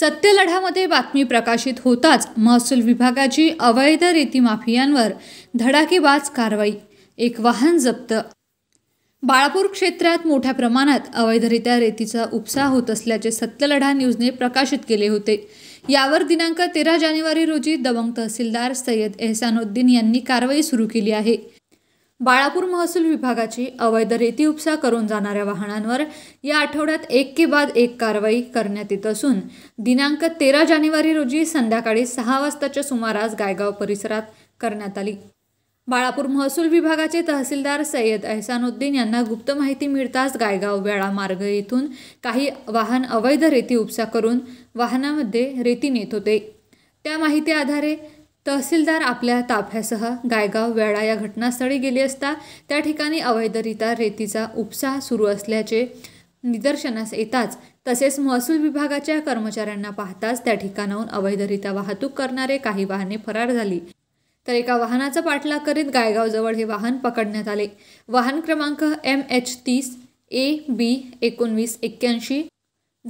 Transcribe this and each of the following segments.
सत्यलढामध्ये बातमी प्रकाशित होताच महसूल विभागाची अवैध माफियांवर धडाकेबाज कारवाई एक वाहन जप्त बाळापूर क्षेत्रात मोठ्या प्रमाणात अवैधरित्या रेतीचा उपसा होत असल्याचे सत्यलढा न्यूजने प्रकाशित केले होते यावर दिनांक तेरा जानेवारी रोजी दबंग तहसीलदार सय्यद एहसानुद्दीन यांनी कारवाई सुरू केली आहे बाळापूर महसूल विभागाची अवैध रेती उपसा करून जाणाऱ्या वाहनांवर या आठवड्यात एक के बाद एक कारवाई करण्यात येत असून दिनांक तेरा जानेवारी रोजी संध्याकाळी सहा वाजताच्या सुमारास गायगाव परिसरात करण्यात आली बाळापूर महसूल विभागाचे तहसीलदार सय्यद अहसानुद्दीन यांना गुप्त माहिती मिळताच गायगाव वेळा मार्ग येथून काही वाहन अवैध रेती उपसा करून वाहनामध्ये रेती नेत होते त्या माहिती आधारे तहसीलदार आपल्या ताफ्यासह गायगाव वेळा या घटनास्थळी गेले असता त्या ठिकाणी अवैधरित्या रेतीचा उपसा सुरू असल्याचे निदर्शनास येताच तसेच महसूल विभागाच्या कर्मचाऱ्यांना पाहताच त्या ठिकाणाहून अवैधरित्या वाहतूक करणारे काही वाहने फरार झाली तर एका वाहनाचा पाठलाग करीत गायगावजवळ हे वाहन पकडण्यात आले वाहन क्रमांक एम एच तीस ए बी एकोणवीस एक्क्याऐंशी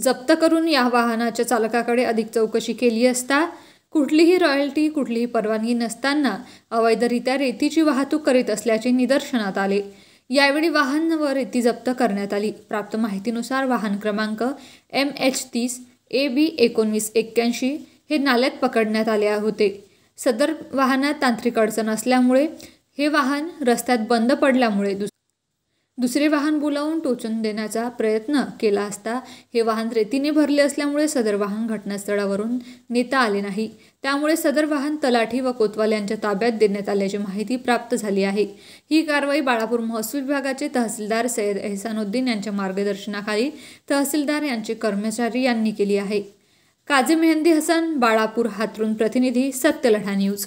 जप्त करून या वाहनाच्या चालकाकडे अधिक चौकशी केली असता कुठलीही रॉयल्टी कुठलीही परवानगी नसताना अवैधरित्या रेतीची वाहतूक करीत असल्याचे निदर्शनात आले यावेळी वाहन व रेती जप्त करण्यात आली प्राप्त माहितीनुसार वाहन क्रमांक एम एच तीस ए बी एकोणवीस एक्क्याऐंशी हे नाल्यात पकडण्यात आले होते सदर वाहनात तांत्रिक अडचण असल्यामुळे हे वाहन रस्त्यात बंद पडल्यामुळे दुस दुसरे वाहन बोलावून टोचून देण्याचा प्रयत्न केला असता हे वाहन रेतीने भरले असल्यामुळे सदर वाहन घटनास्थळावरून नेता आले नाही त्यामुळे सदर वाहन तलाठी व कोतवाल यांच्या ताब्यात देण्यात आल्याची माहिती प्राप्त झाली आहे ही कारवाई बाळापूर महसूल विभागाचे तहसीलदार सय्यद एहसानुद्दीन यांच्या मार्गदर्शनाखाली तहसीलदार यांचे कर्मचारी यांनी केली आहे काझी मेहंदी हसन बाळापूर हातरून प्रतिनिधी सत्यलढा न्यूज